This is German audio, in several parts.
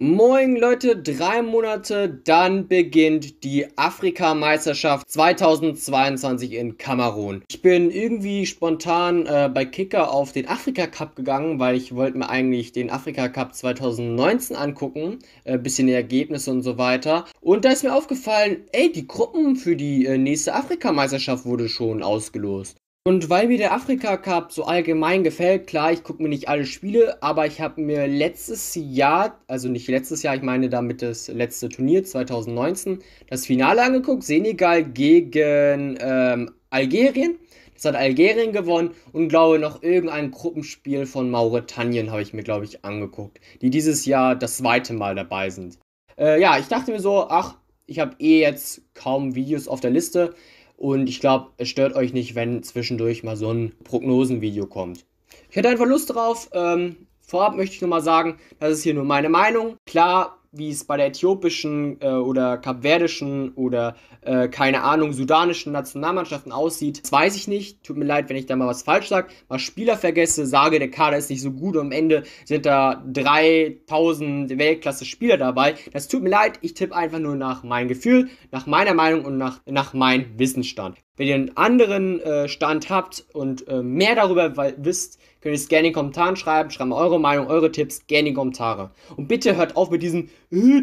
Moin Leute, drei Monate, dann beginnt die Afrikameisterschaft 2022 in Kamerun. Ich bin irgendwie spontan äh, bei Kicker auf den Afrika-Cup gegangen, weil ich wollte mir eigentlich den Afrika-Cup 2019 angucken, äh, bisschen die Ergebnisse und so weiter. Und da ist mir aufgefallen, ey, die Gruppen für die äh, nächste Afrikameisterschaft wurde schon ausgelost. Und weil mir der Afrika Cup so allgemein gefällt, klar, ich gucke mir nicht alle Spiele, aber ich habe mir letztes Jahr, also nicht letztes Jahr, ich meine damit das letzte Turnier 2019, das Finale angeguckt, Senegal gegen ähm, Algerien. Das hat Algerien gewonnen und glaube noch irgendein Gruppenspiel von Mauretanien habe ich mir, glaube ich, angeguckt, die dieses Jahr das zweite Mal dabei sind. Äh, ja, ich dachte mir so, ach, ich habe eh jetzt kaum Videos auf der Liste. Und ich glaube, es stört euch nicht, wenn zwischendurch mal so ein Prognosenvideo kommt. Ich hätte einfach Lust drauf. Ähm, vorab möchte ich nochmal sagen, das ist hier nur meine Meinung. Klar, wie es bei der äthiopischen äh, oder kapverdischen oder äh, keine Ahnung sudanischen Nationalmannschaften aussieht, das weiß ich nicht. Tut mir leid, wenn ich da mal was falsch sage, mal Spieler vergesse, sage, der Kader ist nicht so gut und am Ende sind da 3000 Weltklasse-Spieler dabei. Das tut mir leid, ich tippe einfach nur nach meinem Gefühl, nach meiner Meinung und nach, nach meinem Wissensstand. Wenn ihr einen anderen äh, Stand habt und äh, mehr darüber wisst, könnt ihr es gerne in den Kommentaren schreiben. Schreibt mal eure Meinung, eure Tipps gerne in die Kommentare. Und bitte hört auf mit diesen äh,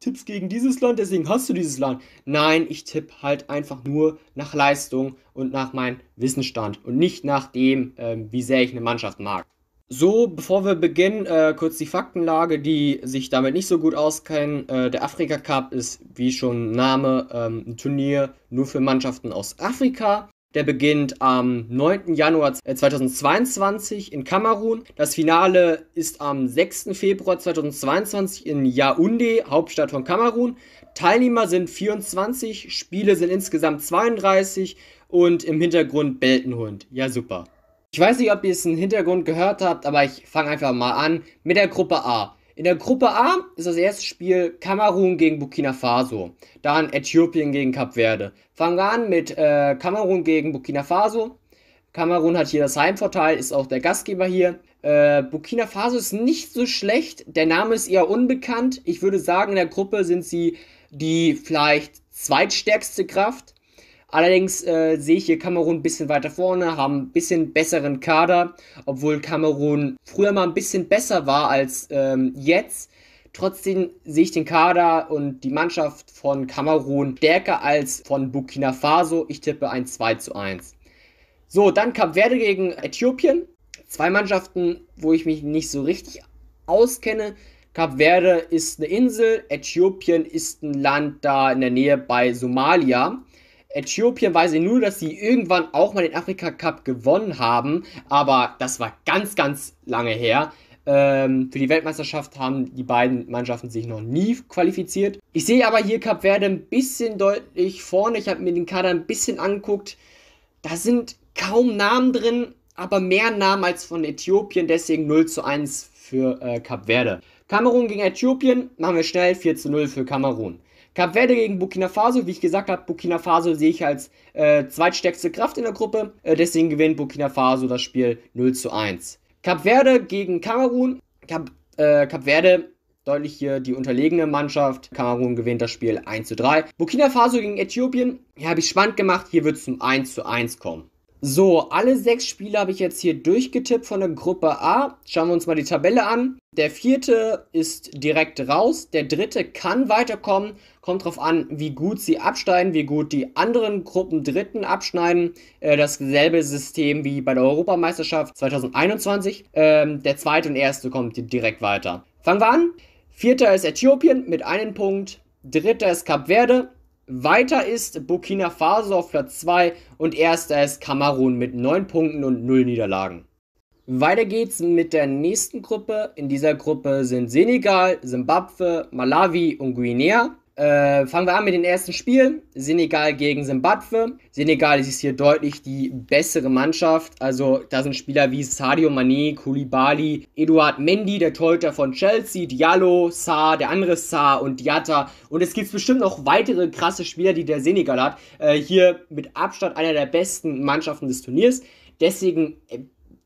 Tipps gegen dieses Land, deswegen hast du dieses Land. Nein, ich tippe halt einfach nur nach Leistung und nach meinem Wissensstand und nicht nach dem, ähm, wie sehr ich eine Mannschaft mag. So, bevor wir beginnen, äh, kurz die Faktenlage, die sich damit nicht so gut auskennen. Äh, der Afrika Cup ist, wie schon Name, ähm, ein Turnier nur für Mannschaften aus Afrika. Der beginnt am 9. Januar 2022 äh, in Kamerun. Das Finale ist am 6. Februar 2022 in Yaoundé, Hauptstadt von Kamerun. Teilnehmer sind 24, Spiele sind insgesamt 32 und im Hintergrund Beltenhund. Ja, super. Ich weiß nicht, ob ihr es im Hintergrund gehört habt, aber ich fange einfach mal an mit der Gruppe A. In der Gruppe A ist das erste Spiel Kamerun gegen Burkina Faso, dann Äthiopien gegen Kap Verde. Fangen wir an mit äh, Kamerun gegen Burkina Faso. Kamerun hat hier das Heimvorteil, ist auch der Gastgeber hier. Äh, Burkina Faso ist nicht so schlecht, der Name ist eher unbekannt. Ich würde sagen, in der Gruppe sind sie die vielleicht zweitstärkste Kraft. Allerdings äh, sehe ich hier Kamerun ein bisschen weiter vorne, haben ein bisschen besseren Kader, obwohl Kamerun früher mal ein bisschen besser war als ähm, jetzt. Trotzdem sehe ich den Kader und die Mannschaft von Kamerun stärker als von Burkina Faso. Ich tippe ein 2 zu 1. So, dann Kap Verde gegen Äthiopien. Zwei Mannschaften, wo ich mich nicht so richtig auskenne. Kap Verde ist eine Insel, Äthiopien ist ein Land da in der Nähe bei Somalia. Äthiopien weiß ich nur, dass sie irgendwann auch mal den Afrika Cup gewonnen haben, aber das war ganz, ganz lange her. Ähm, für die Weltmeisterschaft haben die beiden Mannschaften sich noch nie qualifiziert. Ich sehe aber hier Kap Verde ein bisschen deutlich vorne. Ich habe mir den Kader ein bisschen angeguckt. Da sind kaum Namen drin, aber mehr Namen als von Äthiopien. Deswegen 0 zu 1 für äh, Kap Verde. Kamerun gegen Äthiopien machen wir schnell 4 zu 0 für Kamerun. Kap Verde gegen Burkina Faso. Wie ich gesagt habe, Burkina Faso sehe ich als äh, zweitstärkste Kraft in der Gruppe. Äh, deswegen gewinnt Burkina Faso das Spiel 0 zu 1. Kap Verde gegen Kamerun. Kap, äh, Kap Verde deutlich hier die unterlegene Mannschaft. Kamerun gewinnt das Spiel 1 zu 3. Burkina Faso gegen Äthiopien. Hier habe ich spannend gemacht. Hier wird es zum 1 zu 1 kommen. So, alle sechs Spiele habe ich jetzt hier durchgetippt von der Gruppe A. Schauen wir uns mal die Tabelle an. Der vierte ist direkt raus. Der dritte kann weiterkommen. Kommt darauf an, wie gut sie abschneiden, wie gut die anderen Gruppen Dritten abschneiden. Äh, dasselbe System wie bei der Europameisterschaft 2021. Ähm, der zweite und erste kommt direkt weiter. Fangen wir an. Vierter ist Äthiopien mit einem Punkt. Dritter ist Kap Verde weiter ist Burkina Faso auf Platz 2 und erster ist Kamerun mit 9 Punkten und 0 Niederlagen. Weiter geht's mit der nächsten Gruppe. In dieser Gruppe sind Senegal, Simbabwe, Malawi und Guinea. Äh, fangen wir an mit den ersten Spielen. Senegal gegen Simbabwe. Senegal ist hier deutlich die bessere Mannschaft. Also da sind Spieler wie Sadio Mané, Koulibaly, Eduard Mendy, der Torhüter von Chelsea, Diallo, Saar, der andere Saar und Diatta. Und es gibt bestimmt noch weitere krasse Spieler, die der Senegal hat. Äh, hier mit Abstand einer der besten Mannschaften des Turniers. Deswegen äh,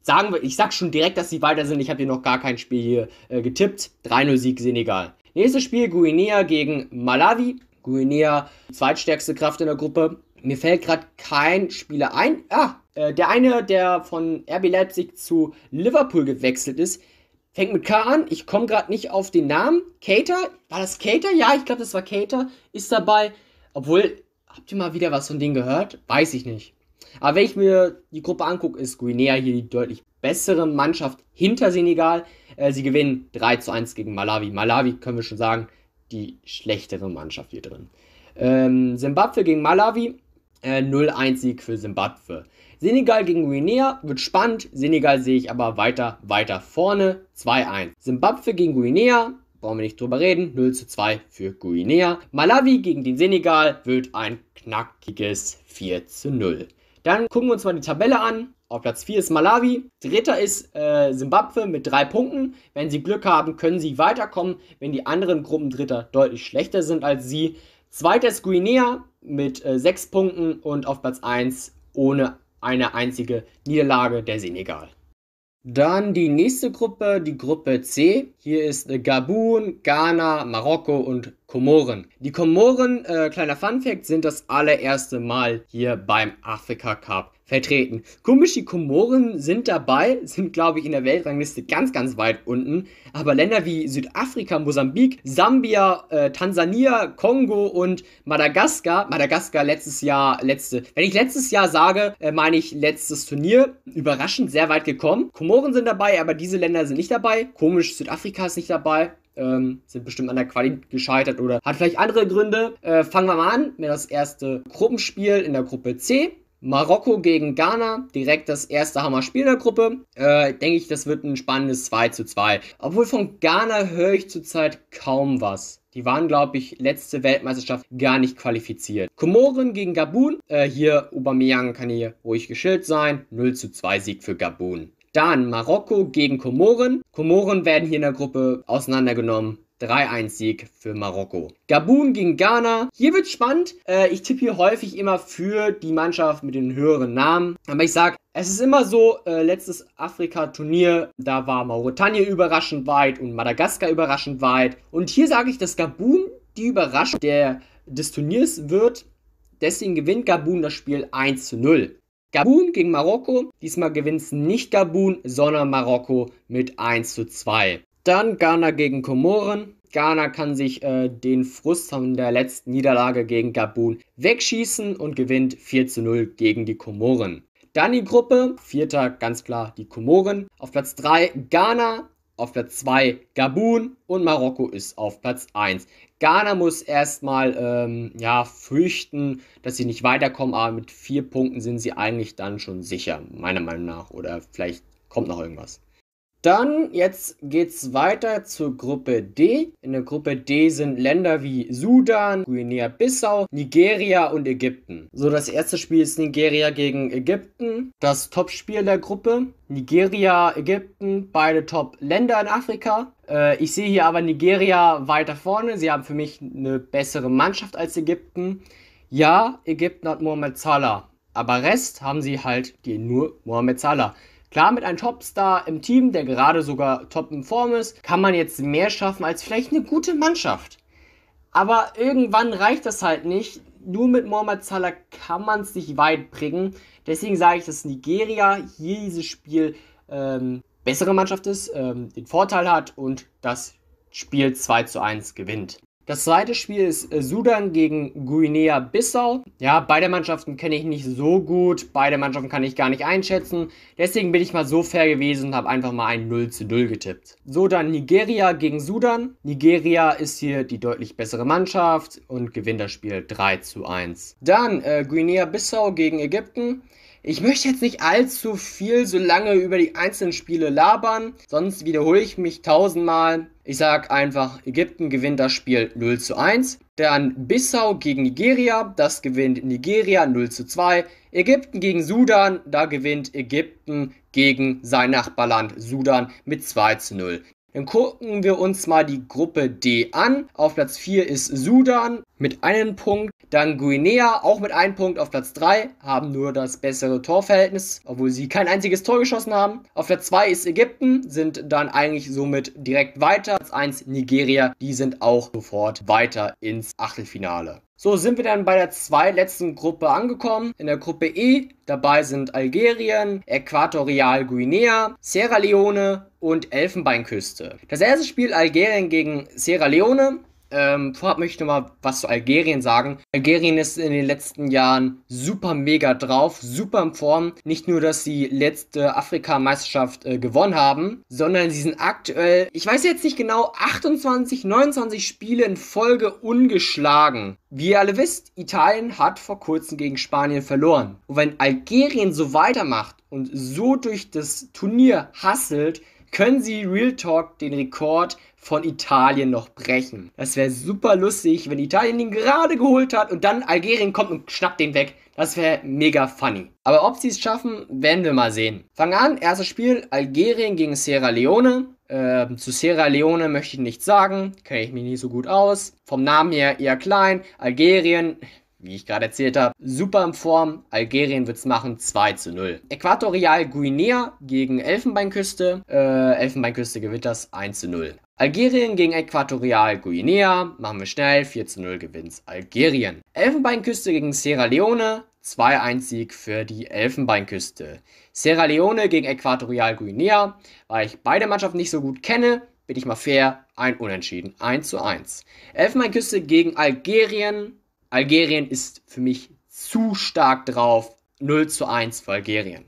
sagen wir, ich sag schon direkt, dass sie weiter sind. Ich habe hier noch gar kein Spiel hier äh, getippt. 3-0 Sieg Senegal. Nächstes Spiel Guinea gegen Malawi. Guinea, zweitstärkste Kraft in der Gruppe. Mir fällt gerade kein Spieler ein. Ah, äh, der eine, der von RB Leipzig zu Liverpool gewechselt ist, fängt mit K an. Ich komme gerade nicht auf den Namen. Cater? War das Cater? Ja, ich glaube, das war Cater. Ist dabei. Obwohl, habt ihr mal wieder was von denen gehört? Weiß ich nicht. Aber wenn ich mir die Gruppe angucke, ist Guinea hier die deutlich bessere Mannschaft hinter Senegal. Äh, sie gewinnen 3 zu 1 gegen Malawi. Malawi können wir schon sagen, die schlechtere Mannschaft hier drin. Ähm, Zimbabwe gegen Malawi, äh, 0-1-Sieg für Zimbabwe. Senegal gegen Guinea wird spannend. Senegal sehe ich aber weiter, weiter vorne. 2-1. Simbabwe gegen Guinea, brauchen wir nicht drüber reden. 0 zu 2 für Guinea. Malawi gegen den Senegal wird ein knackiges 4 zu 0. Dann gucken wir uns mal die Tabelle an. Auf Platz 4 ist Malawi. Dritter ist äh, Zimbabwe mit drei Punkten. Wenn sie Glück haben, können sie weiterkommen, wenn die anderen Gruppendritter deutlich schlechter sind als sie. Zweiter ist Guinea mit äh, sechs Punkten und auf Platz 1 ohne eine einzige Niederlage der Senegal. Dann die nächste Gruppe, die Gruppe C. Hier ist äh, Gabun, Ghana, Marokko und Komoren. Die Komoren, äh, kleiner Funfact, sind das allererste Mal hier beim Afrika Cup vertreten. Komisch, die Komoren sind dabei, sind glaube ich in der Weltrangliste ganz, ganz weit unten. Aber Länder wie Südafrika, Mosambik, Sambia, äh, Tansania, Kongo und Madagaskar, Madagaskar letztes Jahr, letzte, wenn ich letztes Jahr sage, äh, meine ich letztes Turnier, überraschend sehr weit gekommen. Komoren sind dabei, aber diese Länder sind nicht dabei. Komisch, Südafrika ist nicht dabei. Ähm, sind bestimmt an der Quali gescheitert oder hat vielleicht andere Gründe. Äh, fangen wir mal an mit das erste Gruppenspiel in der Gruppe C. Marokko gegen Ghana, direkt das erste Hammer-Spiel der Gruppe. Äh, denke ich, das wird ein spannendes 2 zu 2. Obwohl von Ghana höre ich zurzeit kaum was. Die waren, glaube ich, letzte Weltmeisterschaft gar nicht qualifiziert. Komoren gegen Gabun. Äh, hier, Aubameyang kann hier ruhig geschillt sein. 0 zu 2 Sieg für Gabun. Dann Marokko gegen Komoren. Komoren werden hier in der Gruppe auseinandergenommen 3-1-Sieg für Marokko. Gabun gegen Ghana. Hier wird spannend. Äh, ich tippe hier häufig immer für die Mannschaft mit den höheren Namen. Aber ich sage, es ist immer so, äh, letztes Afrika-Turnier, da war Mauretanien überraschend weit und Madagaskar überraschend weit. Und hier sage ich, dass Gabun die Überraschung der, des Turniers wird. Deswegen gewinnt Gabun das Spiel 1 zu 0. Gabun gegen Marokko. Diesmal gewinnt es nicht Gabun, sondern Marokko mit 1 zu 2. Dann Ghana gegen Komoren. Ghana kann sich äh, den Frust von der letzten Niederlage gegen Gabun wegschießen und gewinnt 4 zu 0 gegen die Komoren. Dann die Gruppe, vierter ganz klar die Komoren. Auf Platz 3 Ghana, auf Platz 2 Gabun und Marokko ist auf Platz 1. Ghana muss erstmal ähm, ja, fürchten, dass sie nicht weiterkommen, aber mit vier Punkten sind sie eigentlich dann schon sicher, meiner Meinung nach. Oder vielleicht kommt noch irgendwas. Dann jetzt geht's weiter zur Gruppe D. In der Gruppe D sind Länder wie Sudan, Guinea-Bissau, Nigeria und Ägypten. So, das erste Spiel ist Nigeria gegen Ägypten, das Topspiel der Gruppe. Nigeria, Ägypten, beide Top-Länder in Afrika. Äh, ich sehe hier aber Nigeria weiter vorne. Sie haben für mich eine bessere Mannschaft als Ägypten. Ja, Ägypten hat Mohamed Salah, aber Rest haben sie halt die nur Mohamed Salah. Klar, mit einem Topstar im Team, der gerade sogar top in Form ist, kann man jetzt mehr schaffen als vielleicht eine gute Mannschaft. Aber irgendwann reicht das halt nicht. Nur mit Mohamed Salah kann man es nicht weit bringen. Deswegen sage ich, dass Nigeria hier dieses Spiel ähm, bessere Mannschaft ist, ähm, den Vorteil hat und das Spiel 2 zu 1 gewinnt. Das zweite Spiel ist äh, Sudan gegen Guinea-Bissau. Ja, beide Mannschaften kenne ich nicht so gut. Beide Mannschaften kann ich gar nicht einschätzen. Deswegen bin ich mal so fair gewesen und habe einfach mal ein 0 zu 0 getippt. So, dann Nigeria gegen Sudan. Nigeria ist hier die deutlich bessere Mannschaft und gewinnt das Spiel 3 zu 1. Dann äh, Guinea-Bissau gegen Ägypten. Ich möchte jetzt nicht allzu viel so lange über die einzelnen Spiele labern, sonst wiederhole ich mich tausendmal. Ich sage einfach, Ägypten gewinnt das Spiel 0 zu 1. Dann Bissau gegen Nigeria, das gewinnt Nigeria 0 zu 2. Ägypten gegen Sudan, da gewinnt Ägypten gegen sein Nachbarland Sudan mit 2 zu 0. Dann gucken wir uns mal die Gruppe D an. Auf Platz 4 ist Sudan mit einem Punkt. Dann Guinea auch mit einem Punkt auf Platz 3, haben nur das bessere Torverhältnis, obwohl sie kein einziges Tor geschossen haben. Auf Platz 2 ist Ägypten, sind dann eigentlich somit direkt weiter. Platz 1 Nigeria, die sind auch sofort weiter ins Achtelfinale. So sind wir dann bei der zweitletzten Gruppe angekommen. In der Gruppe E, dabei sind Algerien, Äquatorial Guinea, Sierra Leone und Elfenbeinküste. Das erste Spiel Algerien gegen Sierra Leone ähm, vorab möchte ich mal was zu Algerien sagen. Algerien ist in den letzten Jahren super mega drauf, super in Form. Nicht nur, dass sie letzte Afrika-Meisterschaft äh, gewonnen haben, sondern sie sind aktuell, ich weiß jetzt nicht genau, 28, 29 Spiele in Folge ungeschlagen. Wie ihr alle wisst, Italien hat vor kurzem gegen Spanien verloren. Und wenn Algerien so weitermacht und so durch das Turnier hasselt, können sie Real Talk den Rekord von Italien noch brechen. Das wäre super lustig, wenn Italien den gerade geholt hat und dann Algerien kommt und schnappt den weg. Das wäre mega funny. Aber ob sie es schaffen, werden wir mal sehen. Fangen an, erstes Spiel, Algerien gegen Sierra Leone. Ähm, zu Sierra Leone möchte ich nichts sagen, kenne ich mich nicht so gut aus. Vom Namen her eher klein. Algerien, wie ich gerade erzählt habe, super in Form. Algerien wird es machen 2 zu 0. Äquatorial Guinea gegen Elfenbeinküste. Äh, Elfenbeinküste gewinnt das 1 zu 0. Algerien gegen Äquatorial Guinea. Machen wir schnell. 4 zu 0 gewinnt Algerien. Elfenbeinküste gegen Sierra Leone. 2-1-Sieg für die Elfenbeinküste. Sierra Leone gegen Äquatorial Guinea. Weil ich beide Mannschaften nicht so gut kenne, bin ich mal fair. Ein Unentschieden. 1 zu 1. Elfenbeinküste gegen Algerien. Algerien ist für mich zu stark drauf. 0 zu 1 für Algerien.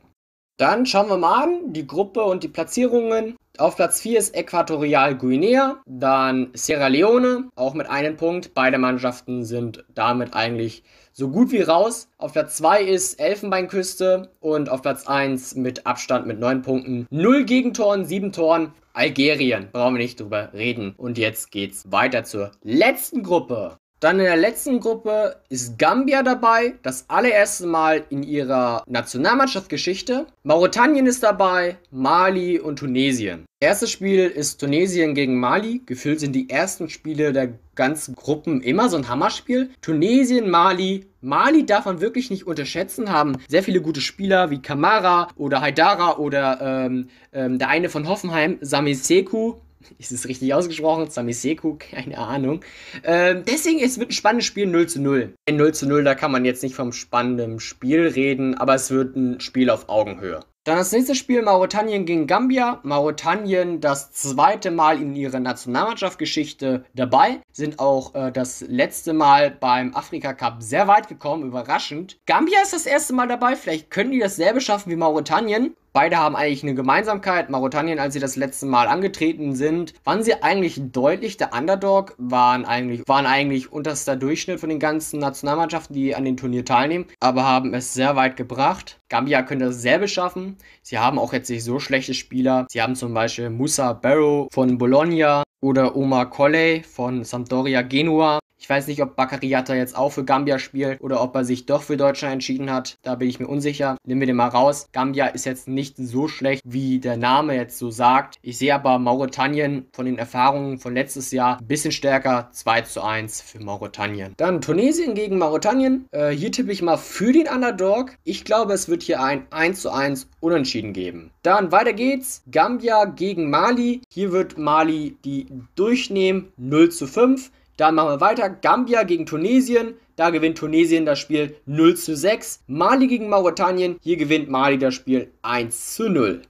Dann schauen wir mal an, die Gruppe und die Platzierungen. Auf Platz 4 ist Äquatorial Guinea, dann Sierra Leone, auch mit einem Punkt. Beide Mannschaften sind damit eigentlich so gut wie raus. Auf Platz 2 ist Elfenbeinküste und auf Platz 1 mit Abstand mit 9 Punkten. 0 Gegentoren, 7 Toren. Algerien, brauchen wir nicht drüber reden. Und jetzt geht's weiter zur letzten Gruppe. Dann in der letzten Gruppe ist Gambia dabei, das allererste Mal in ihrer Nationalmannschaftsgeschichte. Mauretanien ist dabei, Mali und Tunesien. Erstes Spiel ist Tunesien gegen Mali. Gefühlt sind die ersten Spiele der ganzen Gruppen immer so ein Hammerspiel. Tunesien, Mali. Mali darf man wirklich nicht unterschätzen, haben sehr viele gute Spieler wie Kamara oder Haidara oder ähm, ähm, der eine von Hoffenheim, Sami Seku ist es richtig ausgesprochen, Samiseku, keine Ahnung. Ähm, deswegen, es wird ein spannendes Spiel 0 zu 0. In 0 zu 0, da kann man jetzt nicht vom spannenden Spiel reden, aber es wird ein Spiel auf Augenhöhe. Dann das nächste Spiel Mauretanien gegen Gambia. Mauretanien das zweite Mal in ihrer Nationalmannschaftsgeschichte dabei, sind auch äh, das letzte Mal beim Afrika Cup sehr weit gekommen, überraschend. Gambia ist das erste Mal dabei, vielleicht können die dasselbe schaffen wie Mauretanien. Beide haben eigentlich eine Gemeinsamkeit. Mauretanien, als sie das letzte Mal angetreten sind, waren sie eigentlich deutlich der Underdog, waren eigentlich, waren eigentlich unterster Durchschnitt von den ganzen Nationalmannschaften, die an dem Turnier teilnehmen, aber haben es sehr weit gebracht. Gambia könnte dasselbe schaffen. Sie haben auch jetzt nicht so schlechte Spieler. Sie haben zum Beispiel Musa Barrow von Bologna, oder Omar Colley von Sampdoria Genua. Ich weiß nicht, ob Bakariata jetzt auch für Gambia spielt oder ob er sich doch für Deutschland entschieden hat. Da bin ich mir unsicher. Nehmen wir den mal raus. Gambia ist jetzt nicht so schlecht, wie der Name jetzt so sagt. Ich sehe aber Mauretanien von den Erfahrungen von letztes Jahr ein bisschen stärker. 2 zu 1 für Mauretanien. Dann Tunesien gegen Mauretanien. Äh, hier tippe ich mal für den Underdog. Ich glaube, es wird hier ein 1 zu 1 Unentschieden geben. Dann weiter geht's. Gambia gegen Mali. Hier wird Mali die durchnehmen 0 zu 5. Dann machen wir weiter. Gambia gegen Tunesien. Da gewinnt Tunesien das Spiel 0 zu 6. Mali gegen Mauretanien. Hier gewinnt Mali das Spiel 1 zu 0.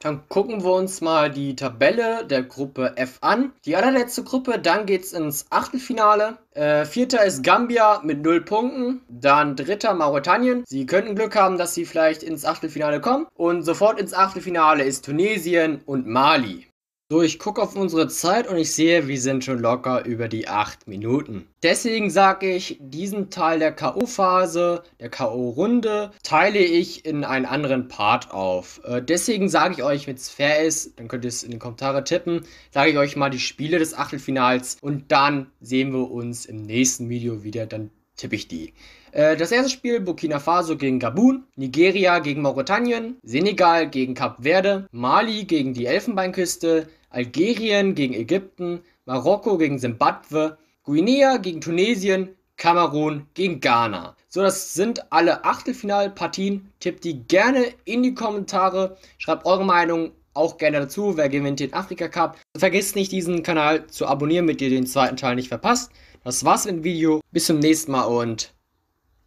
Dann gucken wir uns mal die Tabelle der Gruppe F an. Die allerletzte Gruppe, dann geht es ins Achtelfinale. Äh, vierter ist Gambia mit 0 Punkten. Dann dritter Mauretanien. Sie könnten Glück haben, dass sie vielleicht ins Achtelfinale kommen. Und sofort ins Achtelfinale ist Tunesien und Mali. So, ich gucke auf unsere Zeit und ich sehe, wir sind schon locker über die 8 Minuten. Deswegen sage ich, diesen Teil der KO-Phase, der KO-Runde, teile ich in einen anderen Part auf. Äh, deswegen sage ich euch, wenn es fair ist, dann könnt ihr es in die Kommentare tippen, sage ich euch mal die Spiele des Achtelfinals und dann sehen wir uns im nächsten Video wieder, dann tippe ich die. Äh, das erste Spiel Burkina Faso gegen Gabun, Nigeria gegen Mauretanien, Senegal gegen Kap Verde, Mali gegen die Elfenbeinküste, Algerien gegen Ägypten, Marokko gegen Simbabwe, Guinea gegen Tunesien, Kamerun gegen Ghana. So, das sind alle Achtelfinalpartien. Tippt die gerne in die Kommentare. Schreibt eure Meinung auch gerne dazu. Wer gewinnt den Afrika Cup? Vergesst nicht, diesen Kanal zu abonnieren, damit ihr den zweiten Teil nicht verpasst. Das war's mit dem Video. Bis zum nächsten Mal und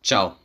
Ciao!